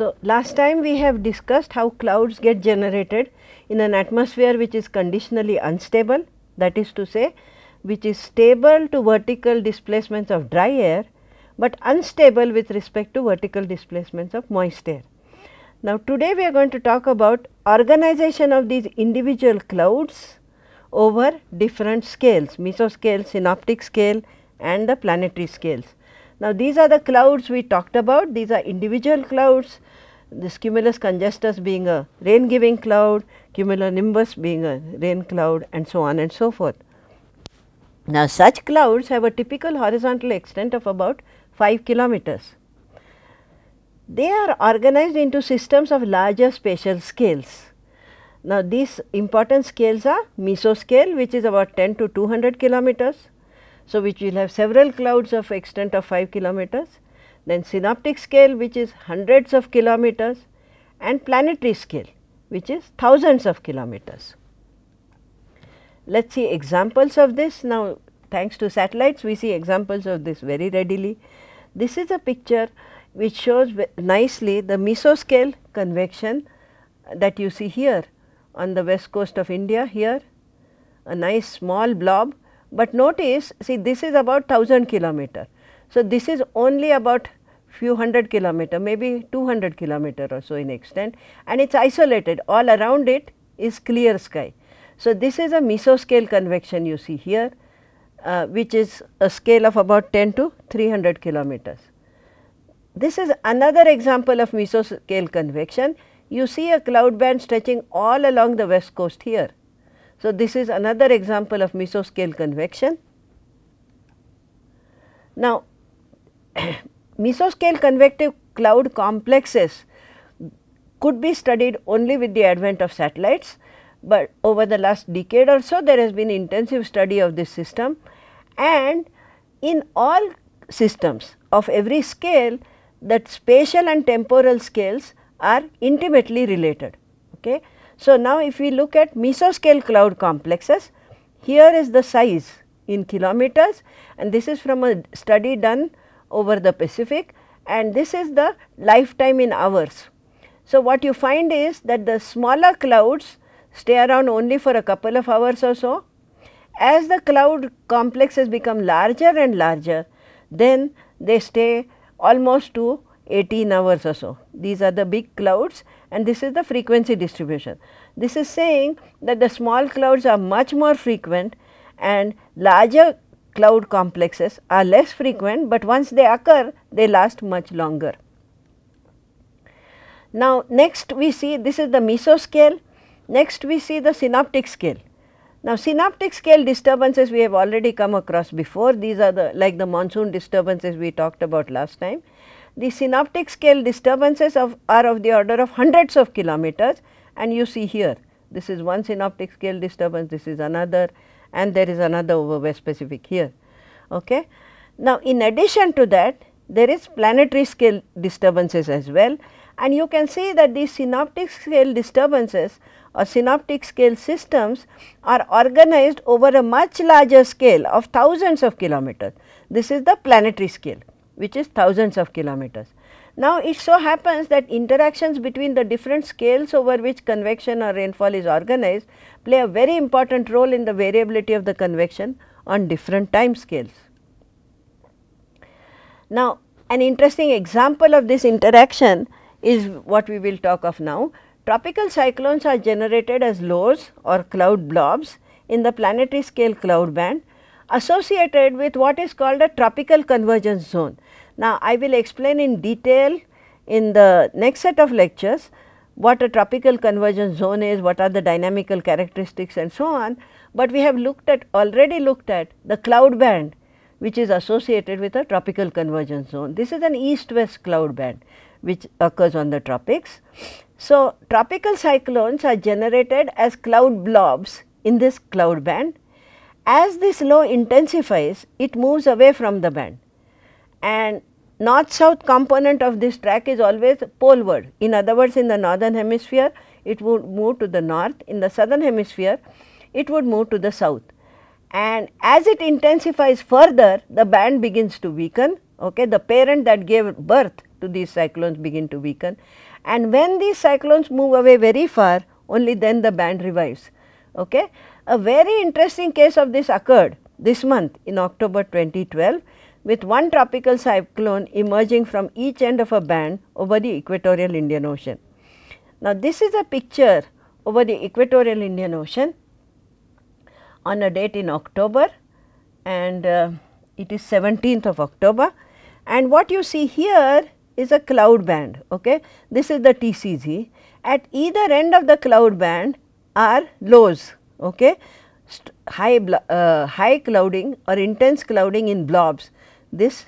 So, last time we have discussed how clouds get generated in an atmosphere which is conditionally unstable that is to say which is stable to vertical displacements of dry air, but unstable with respect to vertical displacements of moist air. Now, today we are going to talk about organization of these individual clouds over different scales mesoscale, synoptic scale and the planetary scales. Now, these are the clouds we talked about, these are individual clouds, this cumulus congestus being a rain giving cloud, cumulonimbus being a rain cloud and so on and so forth. Now, such clouds have a typical horizontal extent of about 5 kilometers. They are organized into systems of larger spatial scales. Now, these important scales are mesoscale which is about 10 to 200 kilometers, so, which will have several clouds of extent of 5 kilometers, then synoptic scale which is hundreds of kilometers and planetary scale which is thousands of kilometers. Let us see examples of this. Now, thanks to satellites we see examples of this very readily. This is a picture which shows nicely the mesoscale convection that you see here on the west coast of India here a nice small blob but notice, see this is about 1000 kilometer. So, this is only about few hundred kilometer, maybe 200 kilometer or so in extent and it is isolated all around it is clear sky. So, this is a mesoscale convection you see here uh, which is a scale of about 10 to 300 kilometers. This is another example of mesoscale convection. You see a cloud band stretching all along the west coast here so, this is another example of mesoscale convection. Now, mesoscale convective cloud complexes could be studied only with the advent of satellites, but over the last decade or so there has been intensive study of this system and in all systems of every scale that spatial and temporal scales are intimately related. Okay? So, now if we look at mesoscale cloud complexes, here is the size in kilometers and this is from a study done over the Pacific and this is the lifetime in hours. So, what you find is that the smaller clouds stay around only for a couple of hours or so. As the cloud complexes become larger and larger, then they stay almost to 18 hours or so. These are the big clouds and this is the frequency distribution. This is saying that the small clouds are much more frequent and larger cloud complexes are less frequent, but once they occur they last much longer. Now, next we see this is the mesoscale, next we see the synoptic scale. Now, synoptic scale disturbances we have already come across before, these are the like the monsoon disturbances we talked about last time the synaptic scale disturbances of, are of the order of hundreds of kilometers and you see here this is one synaptic scale disturbance, this is another and there is another over West Pacific here. Okay. Now, in addition to that there is planetary scale disturbances as well and you can see that these synaptic scale disturbances or synaptic scale systems are organized over a much larger scale of thousands of kilometers. This is the planetary scale which is thousands of kilometers. Now, it so happens that interactions between the different scales over which convection or rainfall is organized play a very important role in the variability of the convection on different time scales. Now, an interesting example of this interaction is what we will talk of now. Tropical cyclones are generated as lows or cloud blobs in the planetary scale cloud band associated with what is called a tropical convergence zone. Now, I will explain in detail in the next set of lectures what a tropical convergence zone is, what are the dynamical characteristics and so on, but we have looked at already looked at the cloud band which is associated with a tropical convergence zone. This is an east-west cloud band which occurs on the tropics. So, tropical cyclones are generated as cloud blobs in this cloud band. As this low intensifies, it moves away from the band and north south component of this track is always poleward. In other words, in the northern hemisphere, it would move to the north, in the southern hemisphere, it would move to the south. And as it intensifies further, the band begins to weaken, okay, the parent that gave birth to these cyclones begin to weaken. And when these cyclones move away very far, only then the band revives. Okay. A very interesting case of this occurred this month in October 2012 with one tropical cyclone emerging from each end of a band over the equatorial Indian Ocean. Now, this is a picture over the equatorial Indian Ocean on a date in October and uh, it is 17th of October and what you see here is a cloud band. Okay? This is the TCG. At either end of the cloud band are lows. Okay? St high, uh, high clouding or intense clouding in blobs this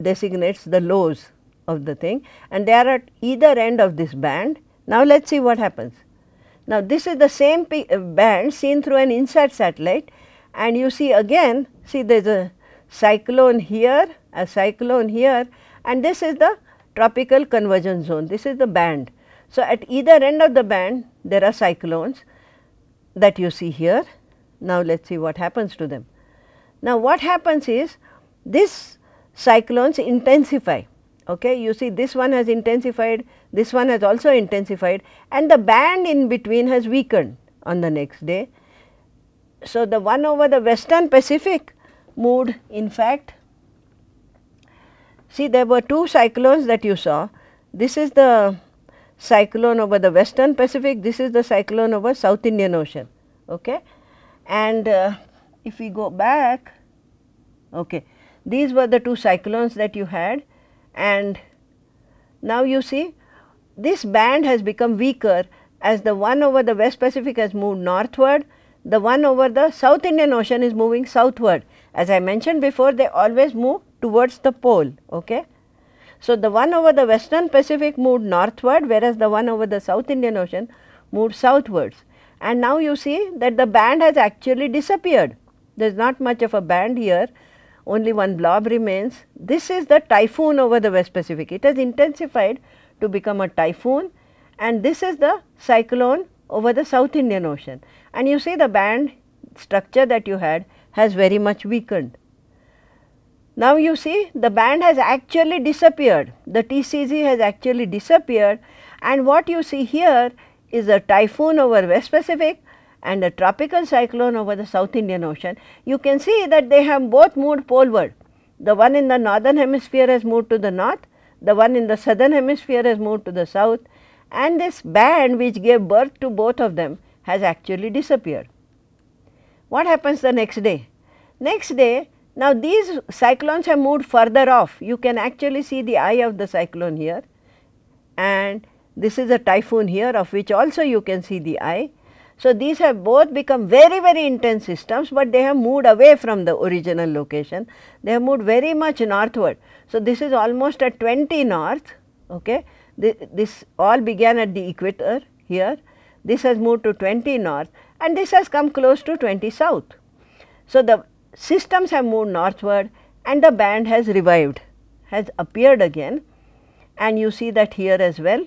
designates the lows of the thing and they are at either end of this band. Now, let us see what happens. Now, this is the same uh, band seen through an inside satellite and you see again, see there is a cyclone here, a cyclone here and this is the tropical convergence zone, this is the band. So, at either end of the band there are cyclones that you see here. Now, let us see what happens to them. Now, what happens is this cyclones intensify. Okay, you see this one has intensified, this one has also intensified and the band in between has weakened on the next day. So, the one over the western Pacific moved in fact, see there were two cyclones that you saw. This is the cyclone over the western Pacific, this is the cyclone over South Indian Ocean. Okay. And uh, if we go back, okay, these were the two cyclones that you had and now you see this band has become weaker as the one over the West Pacific has moved northward, the one over the South Indian Ocean is moving southward. As I mentioned before, they always move towards the pole. Okay? So, the one over the Western Pacific moved northward, whereas the one over the South Indian Ocean moved southwards. And now you see that the band has actually disappeared. There is not much of a band here only one blob remains. This is the typhoon over the West Pacific. It has intensified to become a typhoon and this is the cyclone over the South Indian Ocean. And you see the band structure that you had has very much weakened. Now you see the band has actually disappeared, the TCZ has actually disappeared and what you see here is a typhoon over West Pacific and a tropical cyclone over the South Indian Ocean, you can see that they have both moved poleward. The one in the northern hemisphere has moved to the north, the one in the southern hemisphere has moved to the south and this band which gave birth to both of them has actually disappeared. What happens the next day? Next day, now these cyclones have moved further off. You can actually see the eye of the cyclone here and this is a typhoon here of which also you can see the eye so, these have both become very very intense systems, but they have moved away from the original location. They have moved very much northward. So, this is almost at 20 north, okay. This, this all began at the equator here. This has moved to 20 north and this has come close to 20 south. So, the systems have moved northward and the band has revived, has appeared again and you see that here as well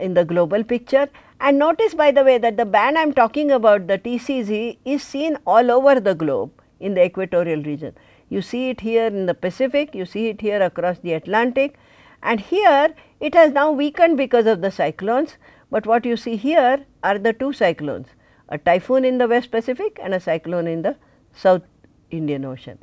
in the global picture and notice by the way that the band I am talking about the TCZ is seen all over the globe in the equatorial region. You see it here in the Pacific, you see it here across the Atlantic and here it has now weakened because of the cyclones, but what you see here are the two cyclones, a typhoon in the West Pacific and a cyclone in the South Indian Ocean.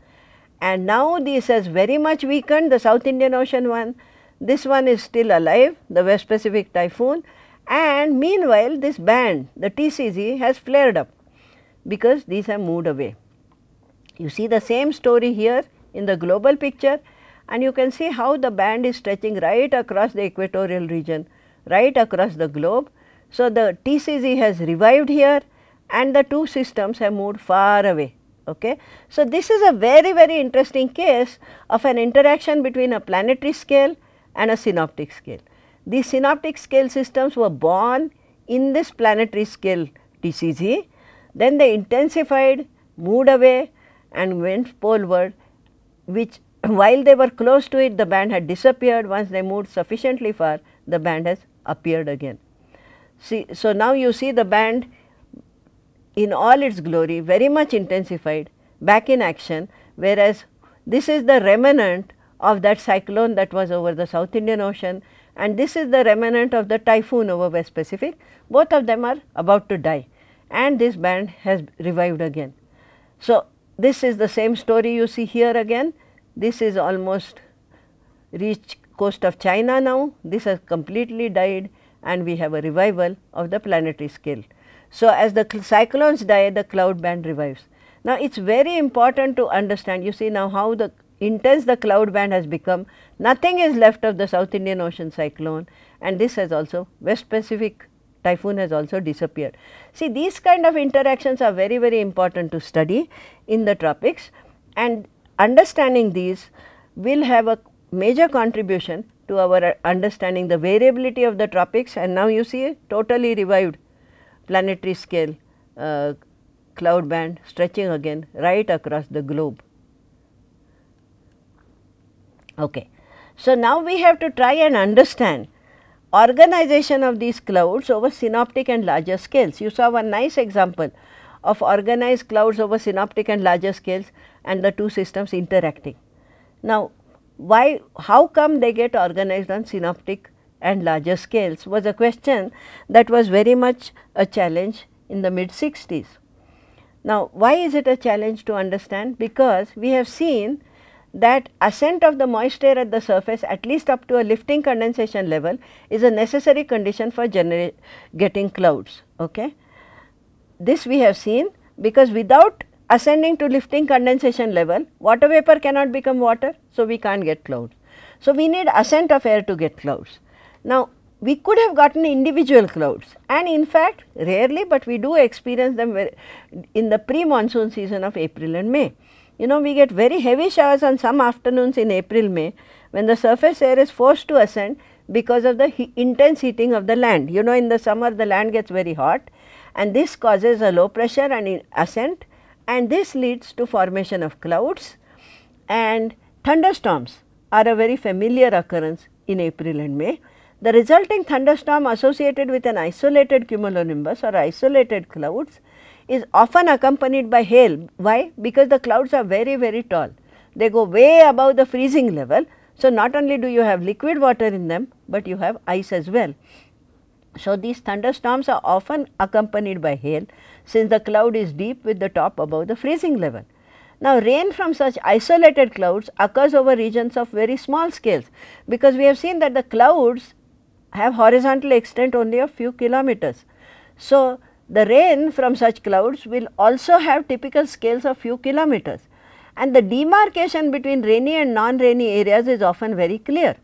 And now this has very much weakened the South Indian Ocean one, this one is still alive, the West Pacific typhoon and meanwhile, this band, the TCG, has flared up because these have moved away. You see the same story here in the global picture and you can see how the band is stretching right across the equatorial region, right across the globe. So, the TCG has revived here and the two systems have moved far away. Okay. So, this is a very very interesting case of an interaction between a planetary scale and a synoptic scale. The synoptic scale systems were born in this planetary scale TCG, then they intensified, moved away and went poleward which while they were close to it the band had disappeared once they moved sufficiently far the band has appeared again. See, so now you see the band in all its glory very much intensified back in action whereas this is the remnant of that cyclone that was over the South Indian Ocean and this is the remnant of the typhoon over West Pacific. Both of them are about to die and this band has revived again. So, this is the same story you see here again. This is almost reached coast of China now. This has completely died and we have a revival of the planetary scale. So, as the cyclones die, the cloud band revives. Now, it is very important to understand you see now how the intense the cloud band has become, nothing is left of the South Indian Ocean cyclone and this has also West Pacific typhoon has also disappeared. See these kind of interactions are very very important to study in the tropics and understanding these will have a major contribution to our understanding the variability of the tropics and now you see a totally revived planetary scale uh, cloud band stretching again right across the globe. Okay. So, now we have to try and understand organization of these clouds over synoptic and larger scales. You saw one nice example of organized clouds over synoptic and larger scales and the two systems interacting. Now, why, how come they get organized on synoptic and larger scales was a question that was very much a challenge in the mid 60s. Now, why is it a challenge to understand? Because we have seen that ascent of the moist air at the surface at least up to a lifting condensation level is a necessary condition for getting clouds. Okay. This we have seen because without ascending to lifting condensation level water vapor cannot become water. So, we can't get clouds. So, we need ascent of air to get clouds. Now, we could have gotten individual clouds and in fact rarely, but we do experience them in the pre-monsoon season of April and May. You know, we get very heavy showers on some afternoons in April, May when the surface air is forced to ascend because of the he intense heating of the land. You know, in the summer the land gets very hot and this causes a low pressure and ascent and this leads to formation of clouds and thunderstorms are a very familiar occurrence in April and May. The resulting thunderstorm associated with an isolated cumulonimbus or isolated clouds is often accompanied by hail. Why? Because the clouds are very, very tall. They go way above the freezing level. So, not only do you have liquid water in them, but you have ice as well. So, these thunderstorms are often accompanied by hail since the cloud is deep with the top above the freezing level. Now, rain from such isolated clouds occurs over regions of very small scales because we have seen that the clouds have horizontal extent only a few kilometers. So, the rain from such clouds will also have typical scales of few kilometers and the demarcation between rainy and non-rainy areas is often very clear.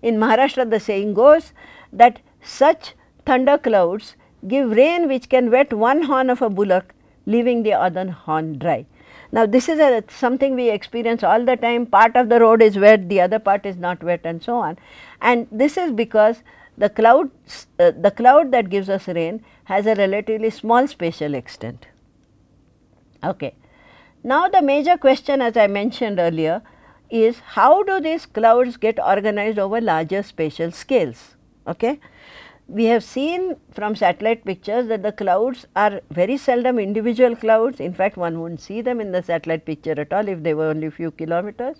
In Maharashtra, the saying goes that such thunder clouds give rain which can wet one horn of a bullock, leaving the other horn dry. Now, this is a, something we experience all the time, part of the road is wet, the other part is not wet and so on. And this is because the cloud, uh, the cloud that gives us rain has a relatively small spatial extent. Okay. Now, the major question as I mentioned earlier is how do these clouds get organized over larger spatial scales? Okay. We have seen from satellite pictures that the clouds are very seldom individual clouds. In fact, one would not see them in the satellite picture at all if they were only few kilometers.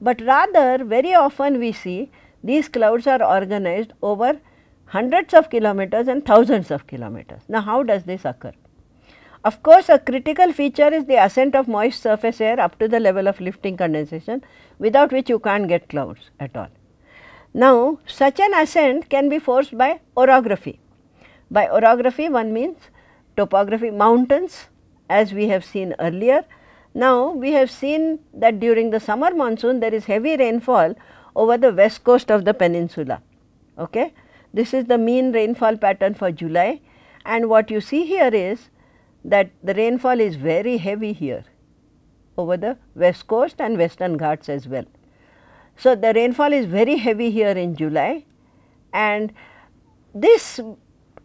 But rather very often we see these clouds are organized over hundreds of kilometers and thousands of kilometers. Now, how does this occur? Of course, a critical feature is the ascent of moist surface air up to the level of lifting condensation without which you can't get clouds at all. Now, such an ascent can be forced by orography. By orography one means topography mountains as we have seen earlier. Now, we have seen that during the summer monsoon there is heavy rainfall over the west coast of the peninsula. Okay? This is the mean rainfall pattern for July and what you see here is that the rainfall is very heavy here over the west coast and western ghats as well. So, the rainfall is very heavy here in July and this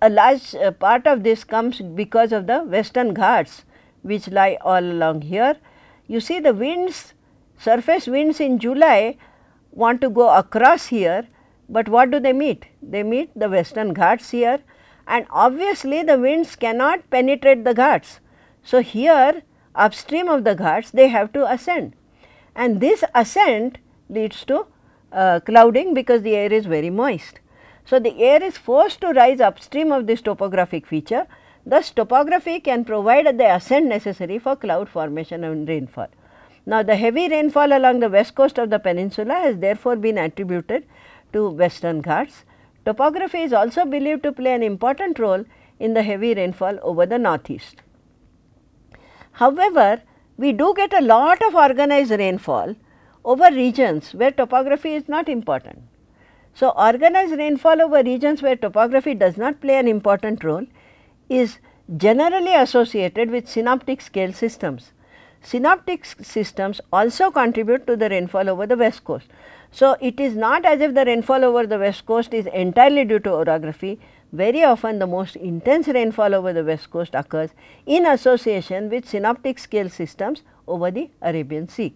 a large uh, part of this comes because of the western ghats which lie all along here. You see the winds surface winds in July want to go across here, but what do they meet? They meet the western ghats here and obviously the winds cannot penetrate the ghats. So, here upstream of the ghats they have to ascend and this ascent leads to uh, clouding because the air is very moist. So, the air is forced to rise upstream of this topographic feature. Thus, topography can provide the ascent necessary for cloud formation and rainfall. Now, the heavy rainfall along the west coast of the peninsula has therefore been attributed to western Ghats. Topography is also believed to play an important role in the heavy rainfall over the northeast. However, we do get a lot of organized rainfall over regions where topography is not important. So, organized rainfall over regions where topography does not play an important role is generally associated with synoptic scale systems synoptic systems also contribute to the rainfall over the west coast. So, it is not as if the rainfall over the west coast is entirely due to orography. Very often the most intense rainfall over the west coast occurs in association with synoptic scale systems over the Arabian Sea.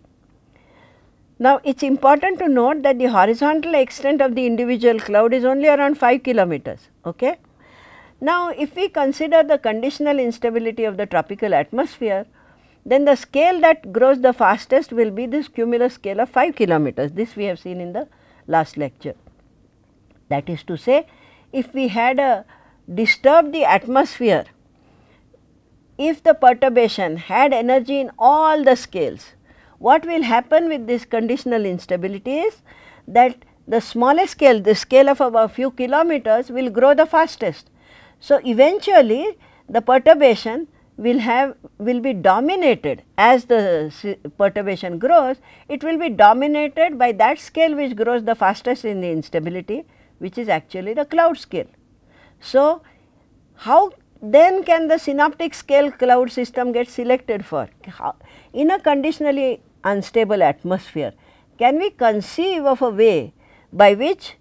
Now, it is important to note that the horizontal extent of the individual cloud is only around 5 kilometers. Okay? Now, if we consider the conditional instability of the tropical atmosphere, then the scale that grows the fastest will be this cumulus scale of 5 kilometers. This we have seen in the last lecture. That is to say, if we had a uh, disturbed the atmosphere, if the perturbation had energy in all the scales, what will happen with this conditional instability is that the smallest scale, the scale of about few kilometers will grow the fastest. So, eventually the perturbation will have will be dominated as the uh, perturbation grows it will be dominated by that scale which grows the fastest in the instability which is actually the cloud scale. So, how then can the synoptic scale cloud system get selected for? How, in a conditionally unstable atmosphere can we conceive of a way by which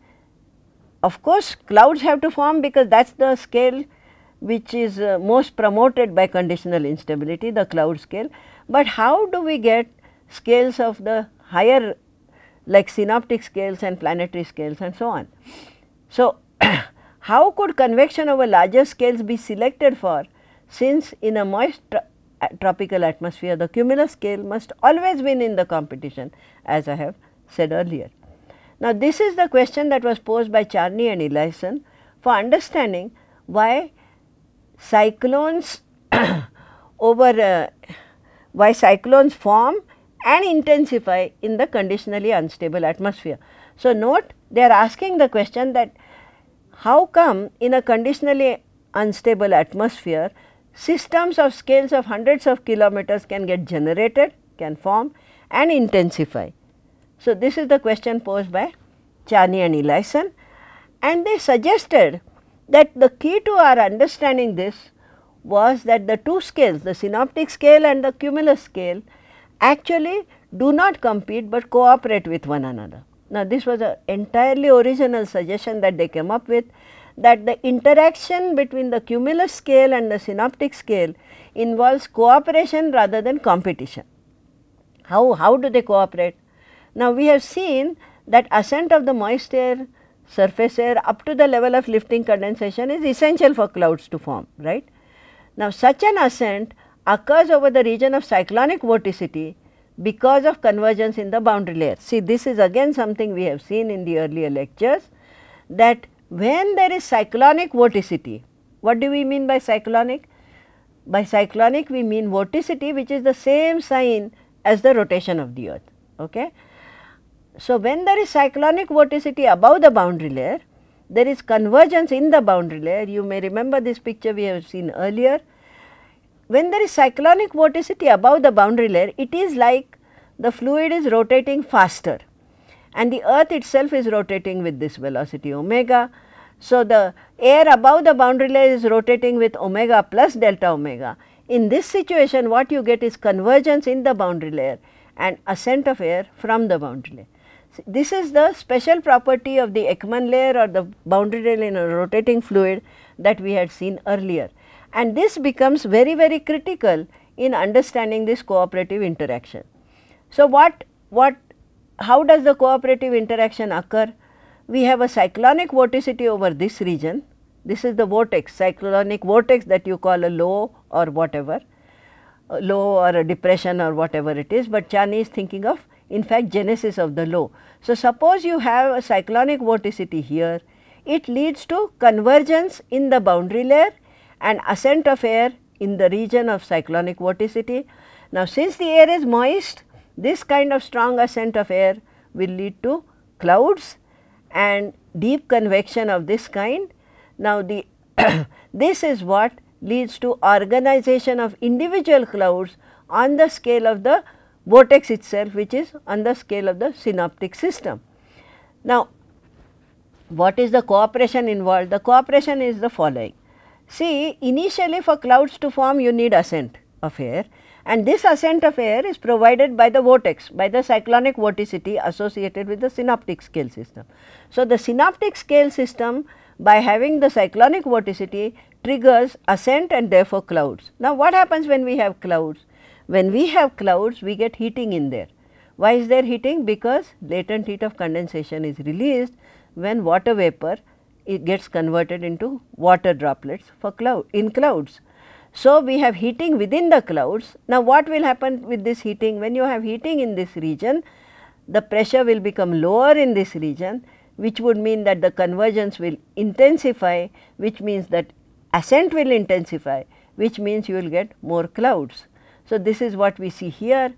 of course clouds have to form because that is the scale which is uh, most promoted by conditional instability, the cloud scale. But how do we get scales of the higher like synoptic scales and planetary scales and so on. So, how could convection over larger scales be selected for since in a moist tro uh, tropical atmosphere the cumulus scale must always win in the competition as I have said earlier. Now, this is the question that was posed by Charney and Eliason for understanding why cyclones over uh, why cyclones form and intensify in the conditionally unstable atmosphere. So, note they are asking the question that how come in a conditionally unstable atmosphere systems of scales of hundreds of kilometers can get generated, can form and intensify. So, this is the question posed by Chani and Eliason and they suggested that the key to our understanding this was that the two scales, the synoptic scale and the cumulus scale actually do not compete but cooperate with one another. Now, this was an entirely original suggestion that they came up with that the interaction between the cumulus scale and the synoptic scale involves cooperation rather than competition. How, how do they cooperate? Now, we have seen that ascent of the moist air surface air up to the level of lifting condensation is essential for clouds to form, right. Now, such an ascent occurs over the region of cyclonic vorticity because of convergence in the boundary layer. See this is again something we have seen in the earlier lectures that when there is cyclonic vorticity, what do we mean by cyclonic? By cyclonic we mean vorticity which is the same sign as the rotation of the earth. Okay? So, when there is cyclonic vorticity above the boundary layer, there is convergence in the boundary layer. You may remember this picture we have seen earlier. When there is cyclonic vorticity above the boundary layer, it is like the fluid is rotating faster and the earth itself is rotating with this velocity omega. So, the air above the boundary layer is rotating with omega plus delta omega. In this situation, what you get is convergence in the boundary layer and ascent of air from the boundary layer. This is the special property of the Ekman layer or the boundary layer in a rotating fluid that we had seen earlier. And this becomes very, very critical in understanding this cooperative interaction. So, what, what, how does the cooperative interaction occur? We have a cyclonic vorticity over this region. This is the vortex, cyclonic vortex that you call a low or whatever, low or a depression or whatever it is, but Chani is thinking of in fact genesis of the low. So, suppose you have a cyclonic vorticity here, it leads to convergence in the boundary layer and ascent of air in the region of cyclonic vorticity. Now, since the air is moist, this kind of strong ascent of air will lead to clouds and deep convection of this kind. Now, the this is what leads to organization of individual clouds on the scale of the vortex itself which is on the scale of the synoptic system. Now, what is the cooperation involved? The cooperation is the following. See initially for clouds to form you need ascent of air and this ascent of air is provided by the vortex by the cyclonic vorticity associated with the synoptic scale system. So, the synoptic scale system by having the cyclonic vorticity triggers ascent and therefore clouds. Now, what happens when we have clouds? When we have clouds, we get heating in there. Why is there heating? Because latent heat of condensation is released when water vapor it gets converted into water droplets for cloud in clouds. So, we have heating within the clouds. Now, what will happen with this heating? When you have heating in this region, the pressure will become lower in this region which would mean that the convergence will intensify which means that ascent will intensify which means you will get more clouds. So, this is what we see here.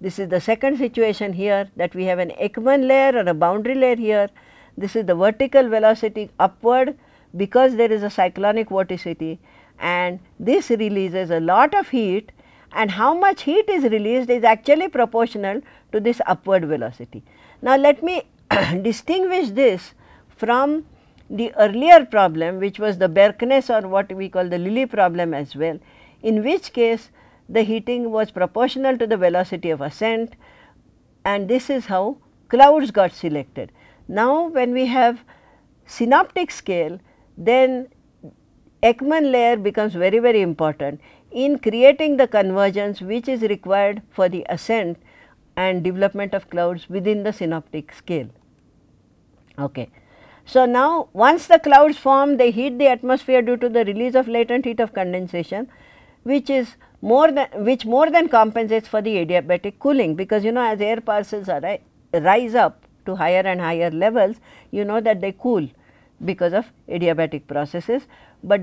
This is the second situation here that we have an Ekman layer or a boundary layer here. This is the vertical velocity upward because there is a cyclonic vorticity and this releases a lot of heat and how much heat is released is actually proportional to this upward velocity. Now, let me distinguish this from the earlier problem which was the Berkness or what we call the Lilly problem as well, in which case the heating was proportional to the velocity of ascent and this is how clouds got selected. Now, when we have synoptic scale, then Ekman layer becomes very, very important in creating the convergence which is required for the ascent and development of clouds within the synoptic scale. Okay. So, now once the clouds form they heat the atmosphere due to the release of latent heat of condensation which is more than which more than compensates for the adiabatic cooling because you know as air parcels are, rise up to higher and higher levels you know that they cool because of adiabatic processes but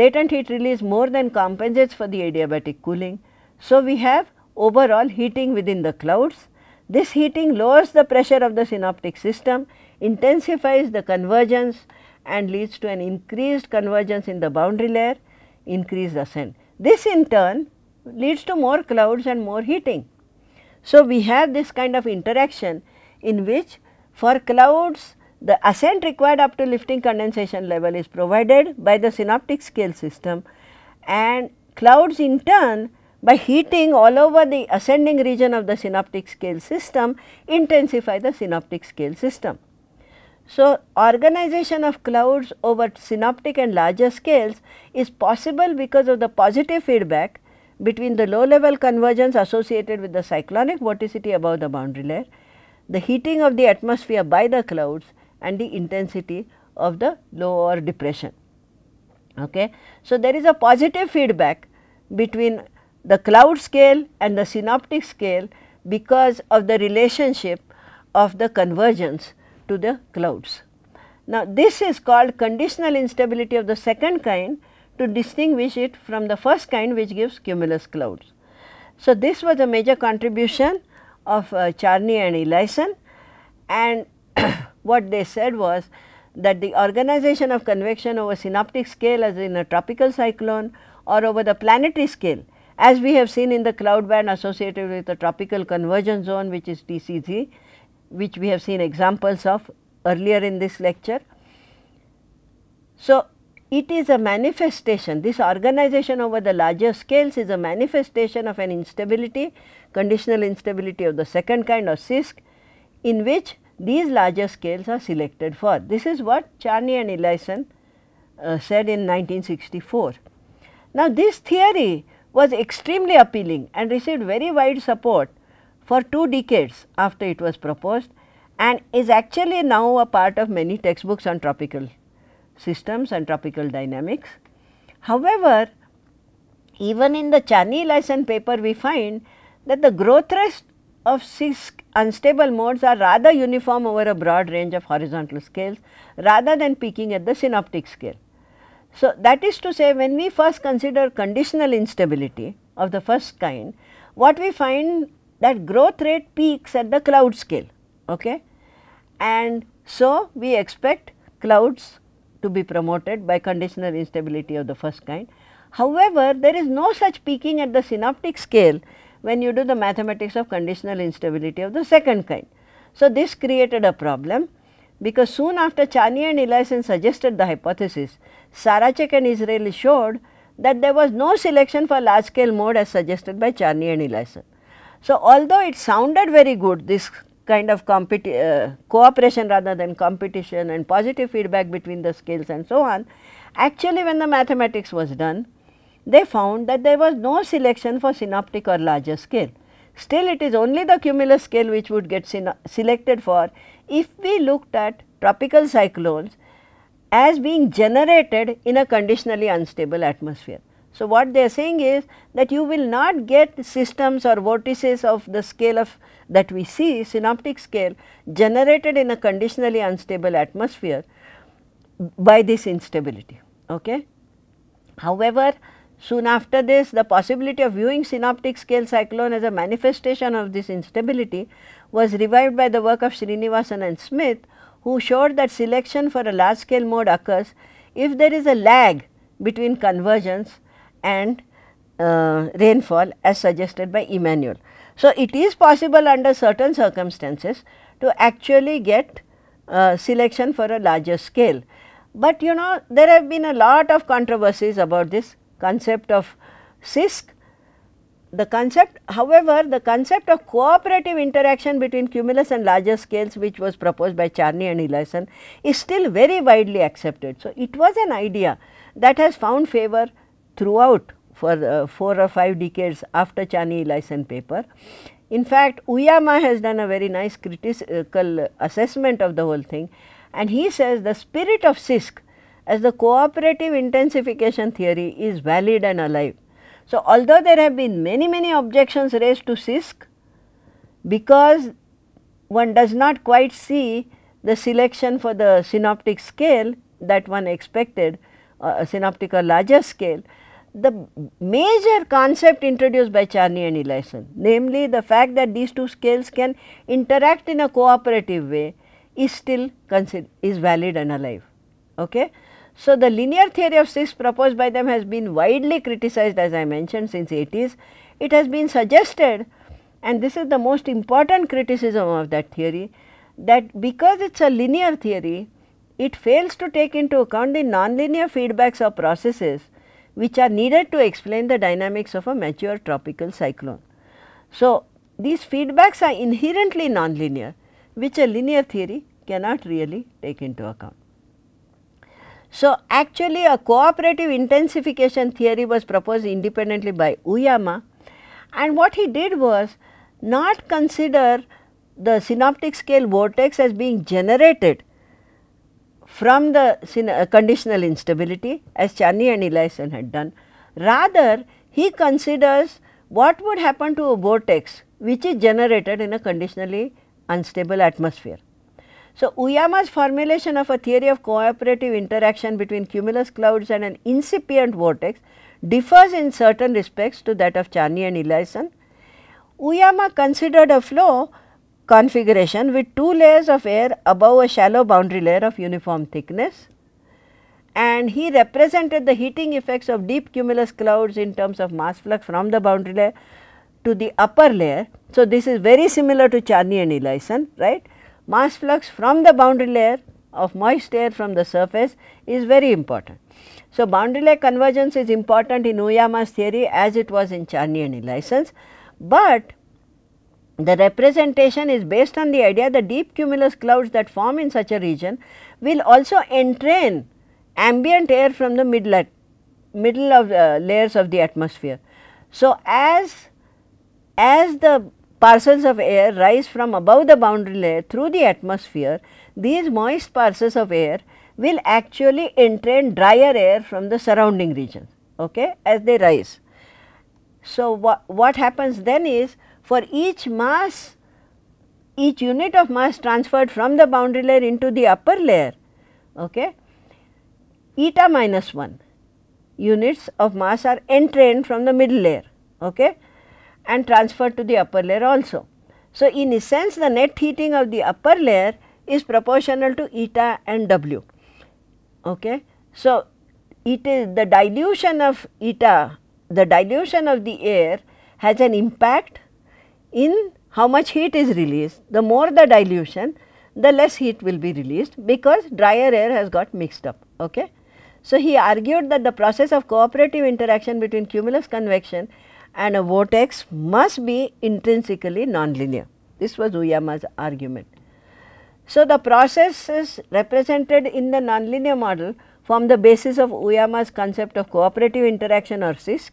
latent heat release more than compensates for the adiabatic cooling so we have overall heating within the clouds this heating lowers the pressure of the synoptic system, intensifies the convergence and leads to an increased convergence in the boundary layer, increased ascent. This in turn leads to more clouds and more heating. So, we have this kind of interaction in which for clouds the ascent required up to lifting condensation level is provided by the synoptic scale system and clouds in turn by heating all over the ascending region of the synoptic scale system intensify the synoptic scale system. So, organization of clouds over synoptic and larger scales is possible because of the positive feedback between the low level convergence associated with the cyclonic vorticity above the boundary layer, the heating of the atmosphere by the clouds and the intensity of the lower depression. Okay. So, there is a positive feedback between the cloud scale and the synoptic scale because of the relationship of the convergence to the clouds. Now, this is called conditional instability of the second kind to distinguish it from the first kind which gives cumulus clouds. So, this was a major contribution of uh, Charney and Eliason and what they said was that the organization of convection over synoptic scale as in a tropical cyclone or over the planetary scale as we have seen in the cloud band associated with the tropical convergence zone which is TCZ which we have seen examples of earlier in this lecture. So, it is a manifestation, this organization over the larger scales is a manifestation of an instability, conditional instability of the second kind or CISC in which these larger scales are selected for. This is what Charney and Ellison uh, said in 1964. Now, this theory was extremely appealing and received very wide support for two decades after it was proposed and is actually now a part of many textbooks on tropical systems and tropical dynamics. However, even in the Chani lesson paper we find that the growth rates of six unstable modes are rather uniform over a broad range of horizontal scales rather than peaking at the synoptic scale. So, that is to say when we first consider conditional instability of the first kind, what we find that growth rate peaks at the cloud scale. Okay? And so, we expect clouds to be promoted by conditional instability of the first kind. However, there is no such peaking at the synoptic scale when you do the mathematics of conditional instability of the second kind. So, this created a problem because soon after Chani and Eliason suggested the hypothesis, Sarachek and Israeli showed that there was no selection for large scale mode as suggested by Charney and Eliason. So, although it sounded very good this kind of uh, cooperation rather than competition and positive feedback between the scales and so on, actually when the mathematics was done, they found that there was no selection for synoptic or larger scale. Still it is only the cumulus scale which would get selected for if we looked at tropical cyclones as being generated in a conditionally unstable atmosphere. So, what they are saying is that you will not get systems or vortices of the scale of that we see synoptic scale generated in a conditionally unstable atmosphere by this instability. Okay? However, soon after this the possibility of viewing synoptic scale cyclone as a manifestation of this instability was revived by the work of Srinivasan and Smith who showed that selection for a large scale mode occurs if there is a lag between conversions and uh, rainfall as suggested by Emmanuel. So, it is possible under certain circumstances to actually get uh, selection for a larger scale. But you know there have been a lot of controversies about this concept of CISC. The concept however, the concept of cooperative interaction between cumulus and larger scales which was proposed by Charney and Eliason is still very widely accepted. So, it was an idea that has found favor throughout for uh, 4 or 5 decades after Chani Eliason paper. In fact, Uyama has done a very nice critical assessment of the whole thing and he says the spirit of CISC as the cooperative intensification theory is valid and alive. So, although there have been many many objections raised to CISC because one does not quite see the selection for the synoptic scale that one expected, uh, synoptic or larger scale, the major concept introduced by Charney and Eliason, namely the fact that these two scales can interact in a cooperative way is still is valid and alive. Okay? So, the linear theory of six proposed by them has been widely criticized as I mentioned since 80s. It has been suggested and this is the most important criticism of that theory that because it is a linear theory, it fails to take into account the nonlinear feedbacks or processes which are needed to explain the dynamics of a mature tropical cyclone. So, these feedbacks are inherently nonlinear which a linear theory cannot really take into account. So, actually a cooperative intensification theory was proposed independently by Uyama and what he did was not consider the synoptic scale vortex as being generated from the uh, conditional instability as Chani and Eliason had done. Rather, he considers what would happen to a vortex which is generated in a conditionally unstable atmosphere. So, Uyama's formulation of a theory of cooperative interaction between cumulus clouds and an incipient vortex differs in certain respects to that of Chani and Eliason. Uyama considered a flow configuration with two layers of air above a shallow boundary layer of uniform thickness and he represented the heating effects of deep cumulus clouds in terms of mass flux from the boundary layer to the upper layer. So, this is very similar to Charney and Eliason, right. Mass flux from the boundary layer of moist air from the surface is very important. So, boundary layer convergence is important in Uyama's theory as it was in Charney and Eliason's, but the representation is based on the idea that deep cumulus clouds that form in such a region will also entrain ambient air from the middle, middle of uh, layers of the atmosphere. So, as, as the parcels of air rise from above the boundary layer through the atmosphere, these moist parcels of air will actually entrain drier air from the surrounding region okay, as they rise. So, what, what happens then is for each mass, each unit of mass transferred from the boundary layer into the upper layer, okay, eta minus 1 units of mass are entrained from the middle layer okay, and transferred to the upper layer also. So, in sense, the net heating of the upper layer is proportional to eta and W. Okay. So, it is the dilution of eta, the dilution of the air has an impact in how much heat is released, the more the dilution, the less heat will be released because drier air has got mixed up. Okay? So, he argued that the process of cooperative interaction between cumulus convection and a vortex must be intrinsically nonlinear. This was Uyama's argument. So, the process is represented in the nonlinear model from the basis of Uyama's concept of cooperative interaction or CISC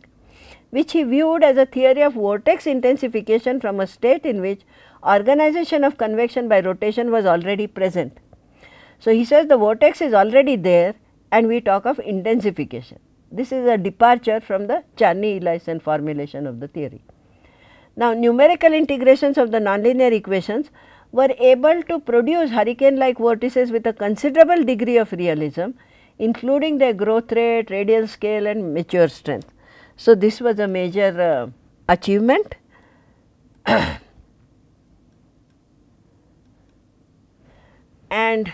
which he viewed as a theory of vortex intensification from a state in which organization of convection by rotation was already present. So, he says the vortex is already there and we talk of intensification. This is a departure from the Charney-Ellison formulation of the theory. Now, numerical integrations of the nonlinear equations were able to produce hurricane-like vortices with a considerable degree of realism, including their growth rate, radial scale and mature strength. So, this was a major uh, achievement. and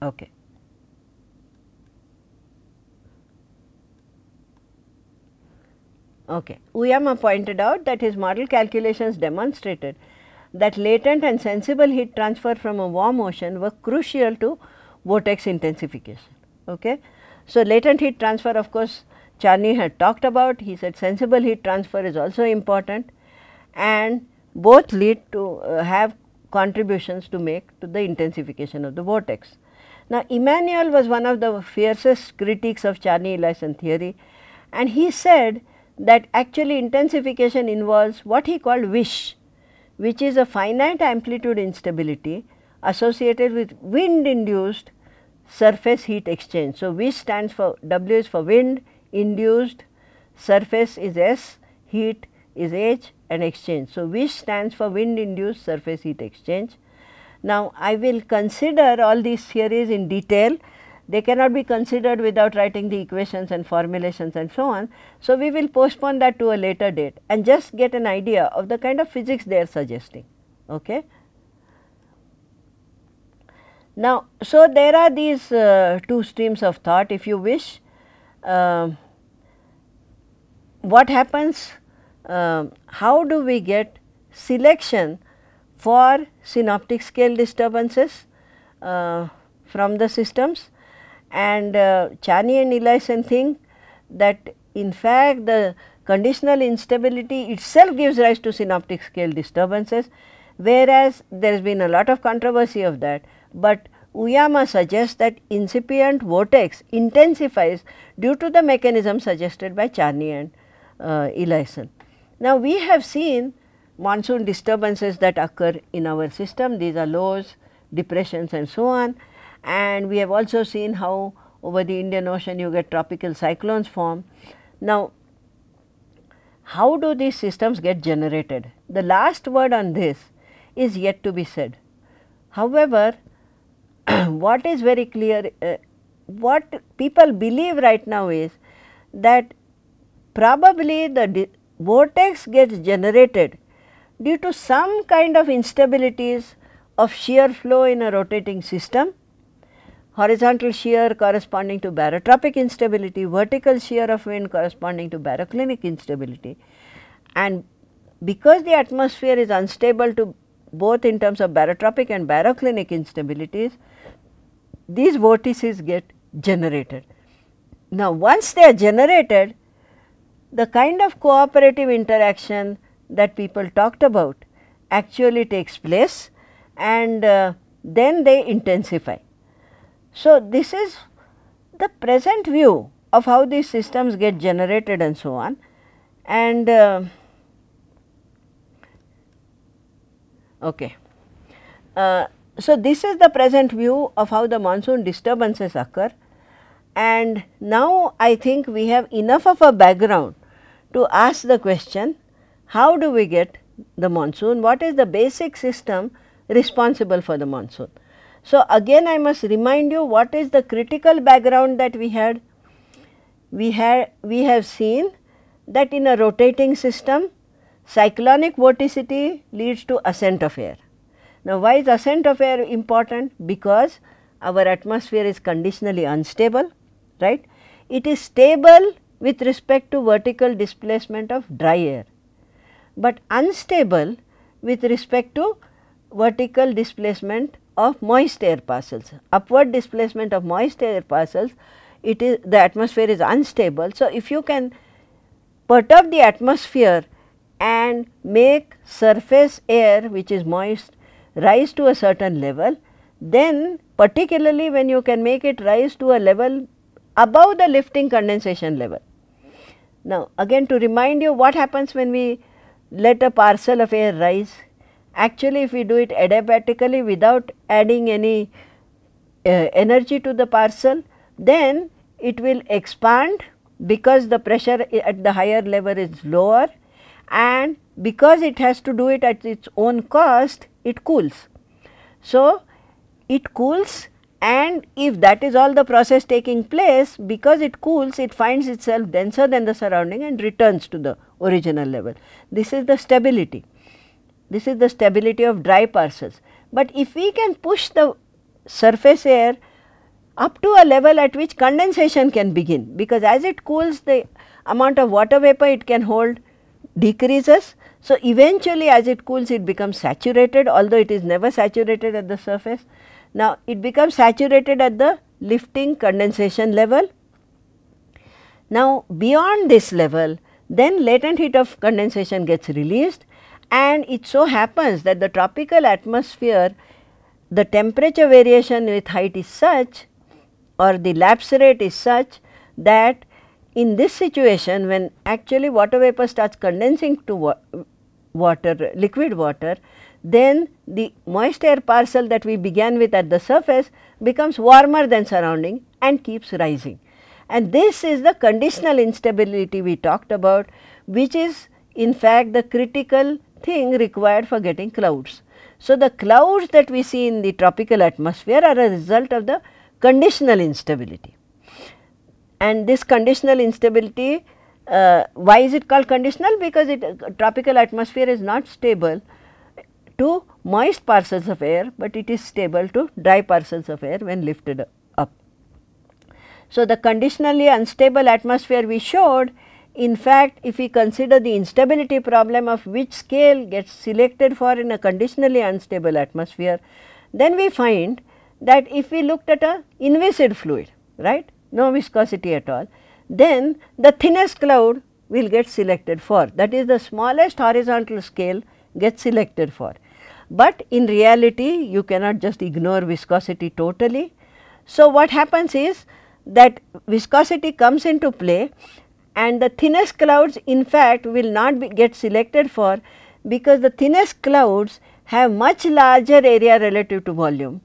okay okay uyama pointed out that his model calculations demonstrated that latent and sensible heat transfer from a warm ocean were crucial to vortex intensification. Okay? So, latent heat transfer of course, Charney had talked about, he said sensible heat transfer is also important and both lead to uh, have contributions to make to the intensification of the vortex. Now, Emmanuel was one of the fiercest critics of charney Elison theory and he said that actually intensification involves what he called wish which is a finite amplitude instability associated with wind induced surface heat exchange. So, W stands for W is for wind induced surface is S, heat is H and exchange. So, W stands for wind induced surface heat exchange. Now, I will consider all these theories in detail they cannot be considered without writing the equations and formulations and so on. So, we will postpone that to a later date and just get an idea of the kind of physics they are suggesting. Okay. Now, so there are these uh, two streams of thought if you wish. Uh, what happens, uh, how do we get selection for synoptic scale disturbances uh, from the systems and uh, Chani and Eliason think that in fact the conditional instability itself gives rise to synoptic scale disturbances, whereas there has been a lot of controversy of that. But Uyama suggests that incipient vortex intensifies due to the mechanism suggested by Charney and uh, Eliason. Now, we have seen monsoon disturbances that occur in our system, these are lows, depressions and so on and we have also seen how over the Indian Ocean you get tropical cyclones form. Now, how do these systems get generated? The last word on this is yet to be said. However, what is very clear, uh, what people believe right now is that probably the vortex gets generated due to some kind of instabilities of shear flow in a rotating system horizontal shear corresponding to barotropic instability, vertical shear of wind corresponding to baroclinic instability. And because the atmosphere is unstable to both in terms of barotropic and baroclinic instabilities, these vortices get generated. Now, once they are generated, the kind of cooperative interaction that people talked about actually takes place and uh, then they intensify. So, this is the present view of how these systems get generated and so on and uh, okay. Uh, so, this is the present view of how the monsoon disturbances occur and now I think we have enough of a background to ask the question how do we get the monsoon, what is the basic system responsible for the monsoon. So, again I must remind you what is the critical background that we had. We, had, we have seen that in a rotating system, cyclonic vorticity leads to ascent of air. Now, why is ascent of air important? Because our atmosphere is conditionally unstable, right. It is stable with respect to vertical displacement of dry air, but unstable with respect to vertical displacement of moist air parcels. Upward displacement of moist air parcels, it is the atmosphere is unstable. So, if you can perturb the atmosphere and make surface air which is moist rise to a certain level, then particularly when you can make it rise to a level above the lifting condensation level. Now, again to remind you what happens when we let a parcel of air rise, Actually, if we do it adiabatically without adding any uh, energy to the parcel, then it will expand because the pressure at the higher level is lower and because it has to do it at its own cost, it cools. So, it cools and if that is all the process taking place, because it cools, it finds itself denser than the surrounding and returns to the original level. This is the stability. This is the stability of dry parcels. But if we can push the surface air up to a level at which condensation can begin because as it cools the amount of water vapor it can hold decreases. So, eventually as it cools it becomes saturated although it is never saturated at the surface. Now, it becomes saturated at the lifting condensation level. Now, beyond this level then latent heat of condensation gets released and it so happens that the tropical atmosphere the temperature variation with height is such or the lapse rate is such that in this situation when actually water vapor starts condensing to wa water liquid water then the moist air parcel that we began with at the surface becomes warmer than surrounding and keeps rising. And this is the conditional instability we talked about which is in fact the critical thing required for getting clouds. So, the clouds that we see in the tropical atmosphere are a result of the conditional instability. And this conditional instability, uh, why is it called conditional? Because it, uh, tropical atmosphere is not stable to moist parcels of air, but it is stable to dry parcels of air when lifted up. So, the conditionally unstable atmosphere we showed in fact, if we consider the instability problem of which scale gets selected for in a conditionally unstable atmosphere, then we find that if we looked at a inviscid fluid, right, no viscosity at all, then the thinnest cloud will get selected for that is the smallest horizontal scale gets selected for. But in reality you cannot just ignore viscosity totally. So, what happens is that viscosity comes into play and the thinnest clouds in fact will not be get selected for because the thinnest clouds have much larger area relative to volume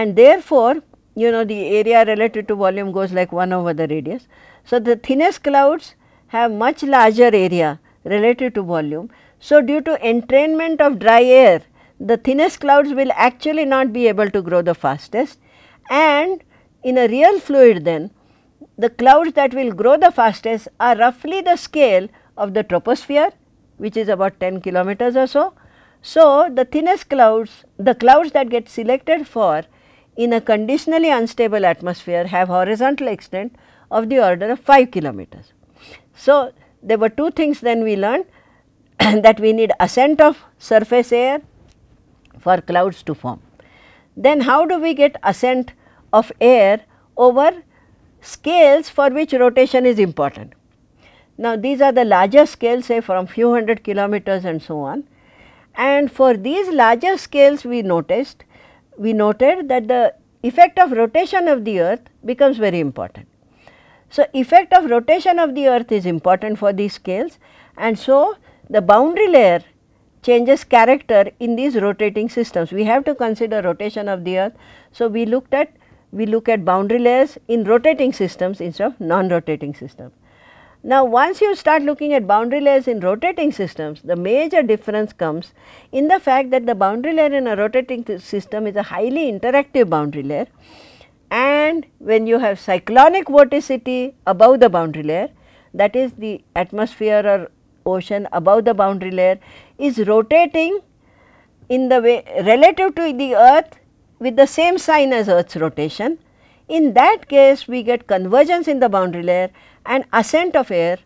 and therefore, you know the area relative to volume goes like 1 over the radius. So, the thinnest clouds have much larger area relative to volume. So, due to entrainment of dry air, the thinnest clouds will actually not be able to grow the fastest and in a real fluid then the clouds that will grow the fastest are roughly the scale of the troposphere which is about 10 kilometers or so. So, the thinnest clouds, the clouds that get selected for in a conditionally unstable atmosphere have horizontal extent of the order of 5 kilometers. So, there were two things then we learned that we need ascent of surface air for clouds to form. Then how do we get ascent of air over scales for which rotation is important. Now, these are the larger scales say from few hundred kilometers and so on and for these larger scales we noticed, we noted that the effect of rotation of the earth becomes very important. So, effect of rotation of the earth is important for these scales and so the boundary layer changes character in these rotating systems. We have to consider rotation of the earth. So, we looked at we look at boundary layers in rotating systems instead of non-rotating systems. Now, once you start looking at boundary layers in rotating systems, the major difference comes in the fact that the boundary layer in a rotating system is a highly interactive boundary layer and when you have cyclonic vorticity above the boundary layer, that is the atmosphere or ocean above the boundary layer is rotating in the way relative to the earth with the same sign as Earth's rotation, in that case we get convergence in the boundary layer and ascent of air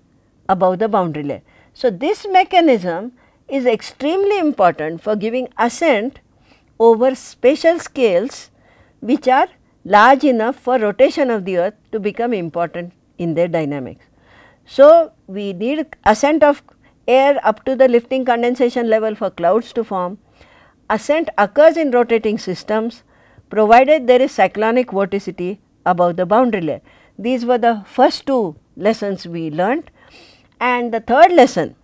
above the boundary layer. So, this mechanism is extremely important for giving ascent over spatial scales which are large enough for rotation of the earth to become important in their dynamics. So, we need ascent of air up to the lifting condensation level for clouds to form ascent occurs in rotating systems provided there is cyclonic vorticity above the boundary layer. These were the first two lessons we learnt and the third lesson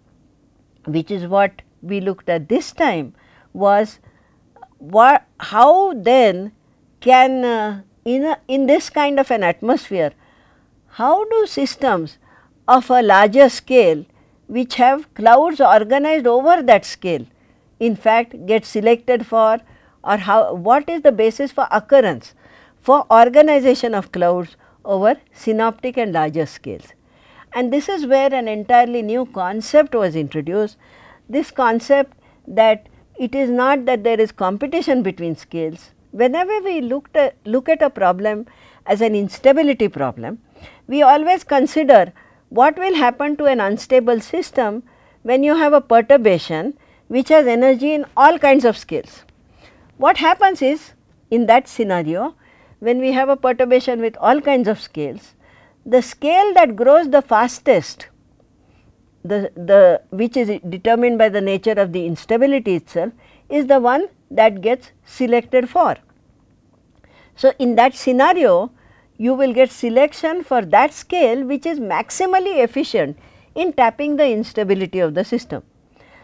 which is what we looked at this time was what, how then can uh, in, a, in this kind of an atmosphere, how do systems of a larger scale which have clouds organized over that scale in fact get selected for or how what is the basis for occurrence for organization of clouds over synoptic and larger scales. And this is where an entirely new concept was introduced. This concept that it is not that there is competition between scales. Whenever we looked look at a problem as an instability problem, we always consider what will happen to an unstable system when you have a perturbation which has energy in all kinds of scales. What happens is in that scenario when we have a perturbation with all kinds of scales, the scale that grows the fastest the, the which is determined by the nature of the instability itself is the one that gets selected for. So, in that scenario you will get selection for that scale which is maximally efficient in tapping the instability of the system.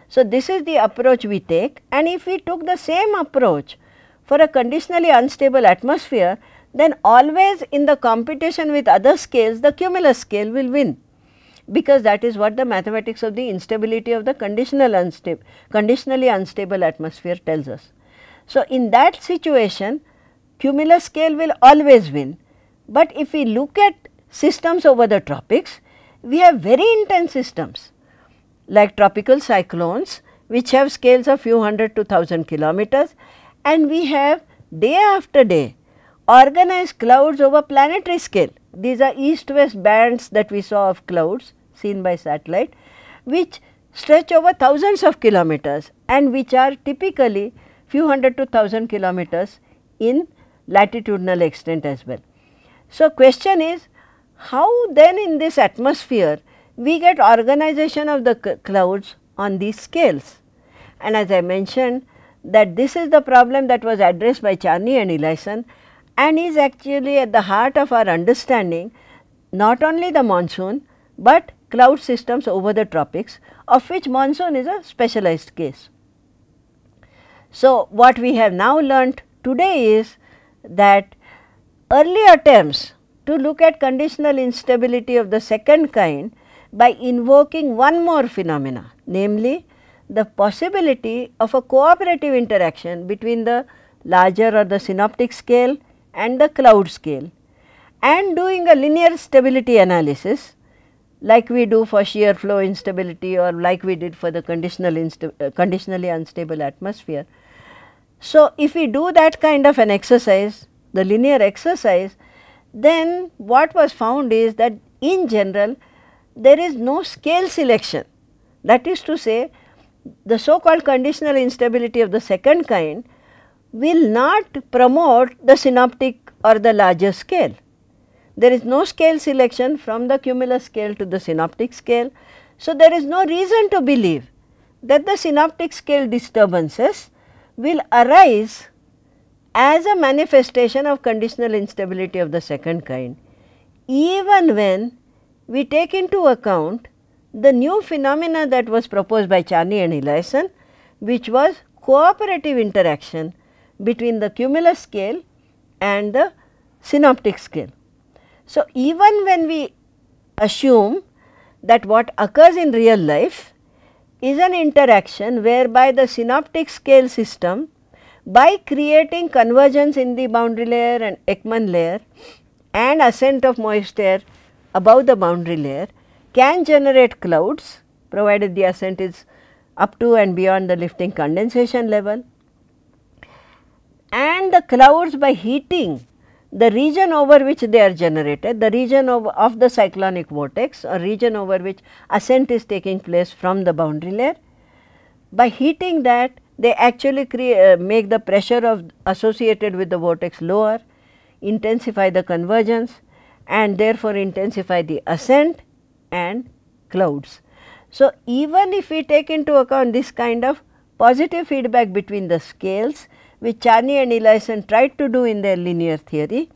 So, this is the approach we take and if we took the same approach for a conditionally unstable atmosphere, then always in the competition with other scales, the cumulus scale will win because that is what the mathematics of the instability of the conditional unstable, conditionally unstable atmosphere tells us. So, in that situation, cumulus scale will always win, but if we look at systems over the tropics, we have very intense systems like tropical cyclones which have scales of few hundred to thousand kilometers and we have day after day organized clouds over planetary scale. These are east-west bands that we saw of clouds seen by satellite which stretch over thousands of kilometers and which are typically few hundred to thousand kilometers in latitudinal extent as well. So, question is how then in this atmosphere we get organization of the clouds on these scales. And as I mentioned that this is the problem that was addressed by Charney and Elison, and is actually at the heart of our understanding not only the monsoon, but cloud systems over the tropics of which monsoon is a specialized case. So, what we have now learnt today is that early attempts to look at conditional instability of the second kind by invoking one more phenomena namely the possibility of a cooperative interaction between the larger or the synoptic scale and the cloud scale and doing a linear stability analysis like we do for shear flow instability or like we did for the conditional uh, conditionally unstable atmosphere. So, if we do that kind of an exercise, the linear exercise, then what was found is that in general there is no scale selection. That is to say, the so called conditional instability of the second kind will not promote the synoptic or the larger scale. There is no scale selection from the cumulus scale to the synoptic scale. So, there is no reason to believe that the synoptic scale disturbances will arise as a manifestation of conditional instability of the second kind even when we take into account the new phenomena that was proposed by Charney and Eliason, which was cooperative interaction between the cumulus scale and the synoptic scale. So, even when we assume that what occurs in real life is an interaction whereby the synoptic scale system by creating convergence in the boundary layer and Ekman layer and ascent of moist air above the boundary layer can generate clouds provided the ascent is up to and beyond the lifting condensation level. And the clouds by heating the region over which they are generated, the region of, of the cyclonic vortex or region over which ascent is taking place from the boundary layer, by heating that they actually uh, make the pressure of associated with the vortex lower, intensify the convergence and therefore intensify the ascent and clouds. So, even if we take into account this kind of positive feedback between the scales which Charney and Eliason tried to do in their linear theory,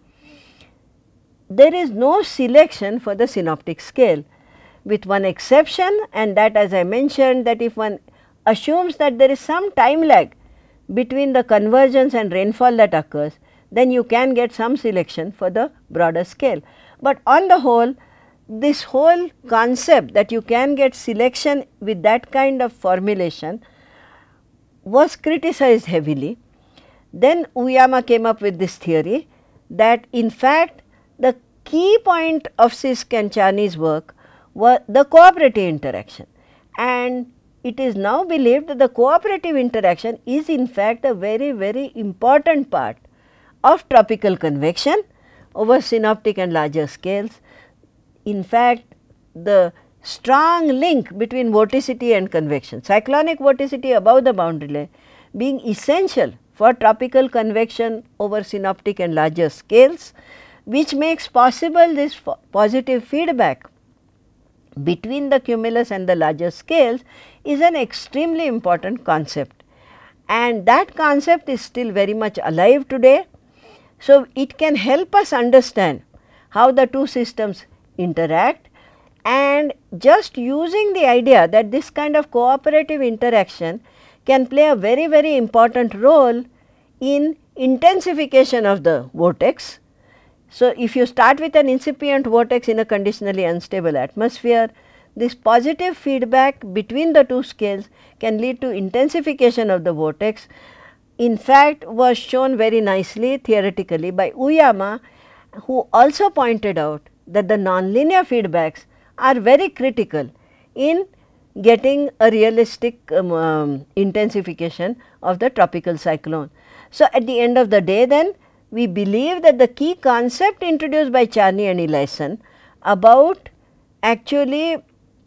there is no selection for the synoptic scale with one exception and that as I mentioned that if one assumes that there is some time lag between the convergence and rainfall that occurs, then you can get some selection for the broader scale. But on the whole, this whole concept that you can get selection with that kind of formulation was criticized heavily. Then Uyama came up with this theory that in fact the key point of Sisk and Chani's work was the cooperative interaction and it is now believed that the cooperative interaction is in fact a very very important part of tropical convection over synoptic and larger scales. In fact, the strong link between vorticity and convection, cyclonic vorticity above the boundary layer being essential for tropical convection over synoptic and larger scales, which makes possible this positive feedback between the cumulus and the larger scales is an extremely important concept. And that concept is still very much alive today so, it can help us understand how the two systems interact and just using the idea that this kind of cooperative interaction can play a very very important role in intensification of the vortex. So, if you start with an incipient vortex in a conditionally unstable atmosphere, this positive feedback between the two scales can lead to intensification of the vortex in fact was shown very nicely theoretically by Uyama who also pointed out that the nonlinear feedbacks are very critical in getting a realistic um, um, intensification of the tropical cyclone. So, at the end of the day then we believe that the key concept introduced by Charney and Eliason about actually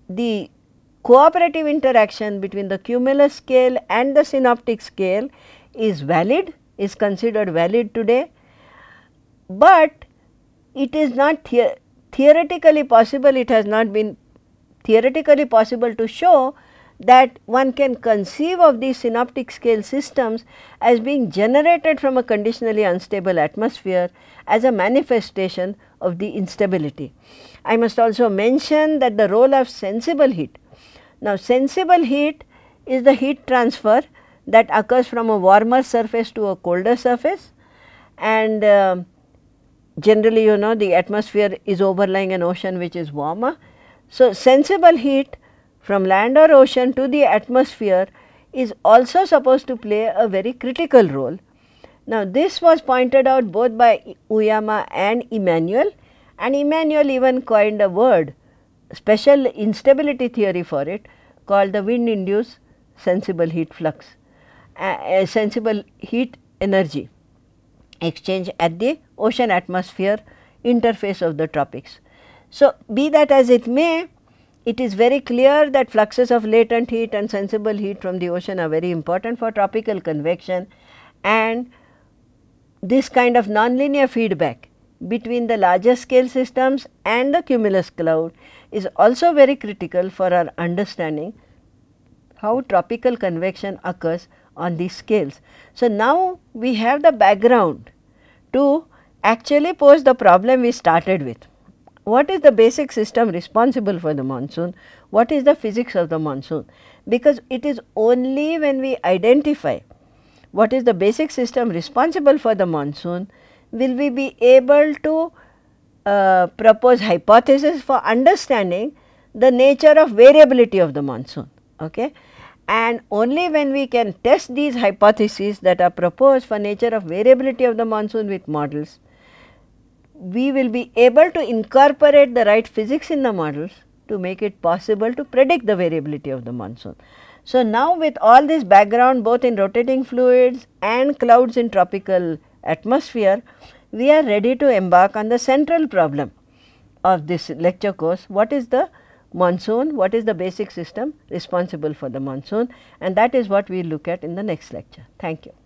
the cooperative interaction between the cumulus scale and the synoptic scale is valid, is considered valid today, but it is not the theoretically possible, it has not been theoretically possible to show that one can conceive of these synoptic scale systems as being generated from a conditionally unstable atmosphere as a manifestation of the instability. I must also mention that the role of sensible heat. Now, sensible heat is the heat transfer that occurs from a warmer surface to a colder surface and uh, generally you know the atmosphere is overlying an ocean which is warmer. So, sensible heat from land or ocean to the atmosphere is also supposed to play a very critical role. Now, this was pointed out both by Uyama and Emmanuel and Emmanuel even coined a word special instability theory for it called the wind induced sensible heat flux sensible heat energy exchange at the ocean atmosphere interface of the tropics. So, be that as it may, it is very clear that fluxes of latent heat and sensible heat from the ocean are very important for tropical convection and this kind of nonlinear feedback between the larger scale systems and the cumulus cloud is also very critical for our understanding how tropical convection occurs on these scales. So, now we have the background to actually pose the problem we started with. What is the basic system responsible for the monsoon? What is the physics of the monsoon? Because it is only when we identify what is the basic system responsible for the monsoon will we be able to uh, propose hypotheses for understanding the nature of variability of the monsoon. Okay? and only when we can test these hypotheses that are proposed for nature of variability of the monsoon with models, we will be able to incorporate the right physics in the models to make it possible to predict the variability of the monsoon. So, now with all this background both in rotating fluids and clouds in tropical atmosphere, we are ready to embark on the central problem of this lecture course, what is the monsoon, what is the basic system responsible for the monsoon and that is what we look at in the next lecture. Thank you.